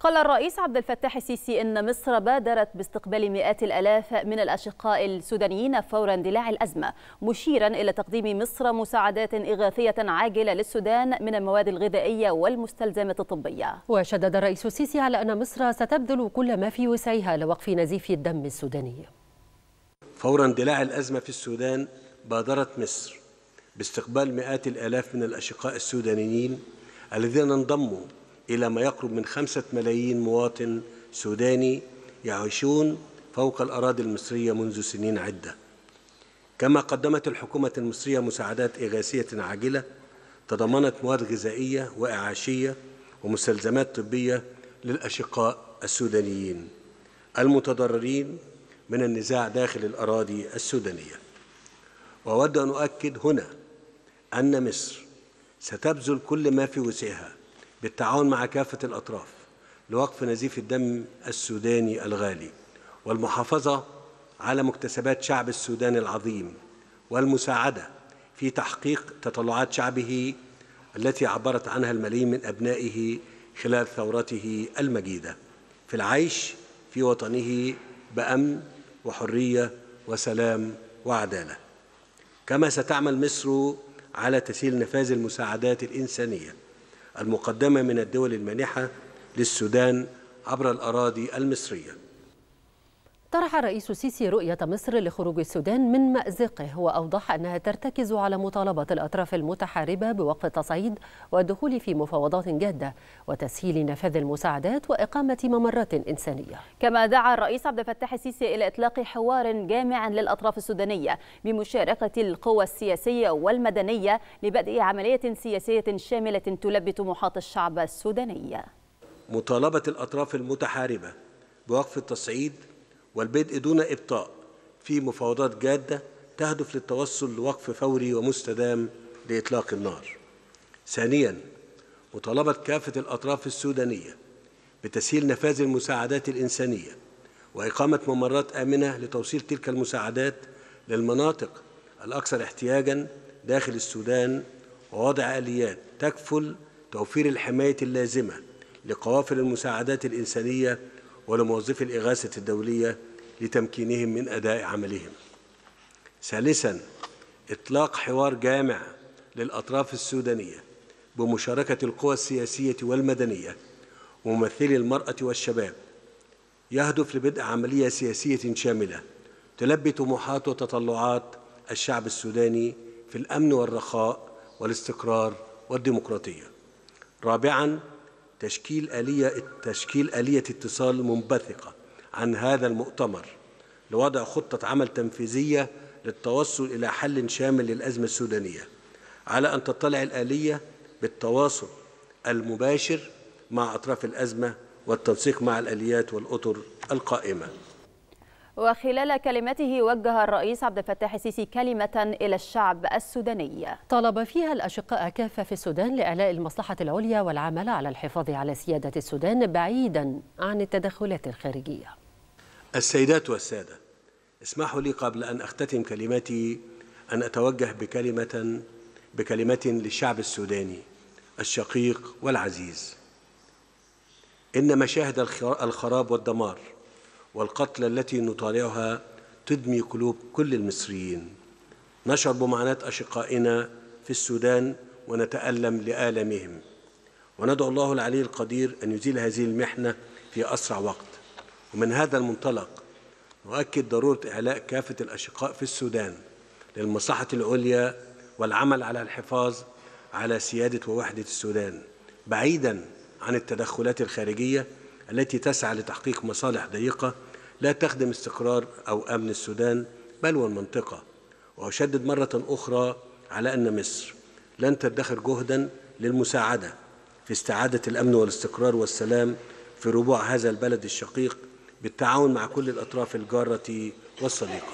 قال الرئيس عبد الفتاح السيسي أن مصر بادرت باستقبال مئات الألاف من الأشقاء السودانيين فور اندلاع الأزمة مشيرا إلى تقديم مصر مساعدات إغاثية عاجلة للسودان من المواد الغذائية والمستلزمات الطبية وشدد الرئيس السيسي على أن مصر ستبذل كل ما في وسعها لوقف نزيف الدم السوداني فور اندلاع الأزمة في السودان بادرت مصر باستقبال مئات الآلاف من الأشقاء السودانيين الذين انضموا إلى ما يقرب من خمسة ملايين مواطن سوداني يعيشون فوق الأراضي المصرية منذ سنين عدة كما قدمت الحكومة المصرية مساعدات إغاثية عاجلة تضمنت مواد غذائية وإعاشية ومستلزمات طبية للأشقاء السودانيين المتضررين من النزاع داخل الأراضي السودانية وأود أن أؤكد هنا أن مصر ستبذل كل ما في وسعها بالتعاون مع كافة الأطراف لوقف نزيف الدم السوداني الغالي والمحافظة على مكتسبات شعب السودان العظيم والمساعدة في تحقيق تطلعات شعبه التي عبرت عنها الملايين من أبنائه خلال ثورته المجيدة في العيش في وطنه بأمن وحرية وسلام وعدالة كما ستعمل مصر على تسهيل نفاذ المساعدات الإنسانية المقدمة من الدول المانحة للسودان عبر الأراضي المصرية طرح الرئيس السيسي رؤية مصر لخروج السودان من مأزقه وأوضح أنها ترتكز على مطالبة الأطراف المتحاربة بوقف التصعيد والدخول في مفاوضات جادة وتسهيل نفاذ المساعدات وإقامة ممرات إنسانية كما دعا الرئيس عبد الفتاح السيسي إلى إطلاق حوار جامع للأطراف السودانية بمشاركة القوى السياسية والمدنية لبدء عملية سياسية شاملة تلبي طموحات الشعب السوداني مطالبة الأطراف المتحاربة بوقف التصعيد والبدء دون إبطاء في مفاوضات جادة تهدف للتوصل لوقف فوري ومستدام لإطلاق النار ثانياً مطالبة كافة الأطراف السودانية بتسهيل نفاذ المساعدات الإنسانية وإقامة ممرات آمنة لتوصيل تلك المساعدات للمناطق الأكثر احتياجاً داخل السودان ووضع آليات تكفل توفير الحماية اللازمة لقوافل المساعدات الإنسانية ولموظفي الإغاثة الدولية لتمكينهم من أداء عملهم ثالثا إطلاق حوار جامع للأطراف السودانية بمشاركة القوى السياسية والمدنية وممثلي المرأة والشباب يهدف لبدء عملية سياسية شاملة تلبي طموحات وتطلعات الشعب السوداني في الأمن والرخاء والاستقرار والديمقراطية رابعاً تشكيل آلية تشكيل آلية اتصال منبثقة عن هذا المؤتمر لوضع خطة عمل تنفيذية للتوصل إلى حل شامل للأزمة السودانية على أن تطلع الآلية بالتواصل المباشر مع أطراف الأزمة والتنسيق مع الآليات والأطر القائمة وخلال كلمته وجه الرئيس عبد الفتاح السيسي كلمة إلى الشعب السوداني طلب فيها الأشقاء كافة في السودان لإعلاء المصلحة العليا والعمل على الحفاظ على سيادة السودان بعيدا عن التدخلات الخارجية السيدات والسادة اسمحوا لي قبل أن أختتم كلمتي أن أتوجه بكلمة بكلمة للشعب السوداني الشقيق والعزيز إن مشاهد الخراب والدمار والقتلى التي نطالعها تدمي قلوب كل المصريين نشعر بمعاناة أشقائنا في السودان ونتألم لآلامهم وندعو الله العلي القدير أن يزيل هذه المحنة في أسرع وقت ومن هذا المنطلق نؤكد ضرورة إعلاء كافة الأشقاء في السودان للمصلحة العليا والعمل على الحفاظ على سيادة ووحدة السودان بعيدا عن التدخلات الخارجية التي تسعى لتحقيق مصالح ضيقة لا تخدم استقرار أو أمن السودان بل والمنطقة وأشدد مرة أخرى على أن مصر لن تدخر جهدا للمساعدة في استعادة الأمن والاستقرار والسلام في ربوع هذا البلد الشقيق بالتعاون مع كل الأطراف الجارة والصديقة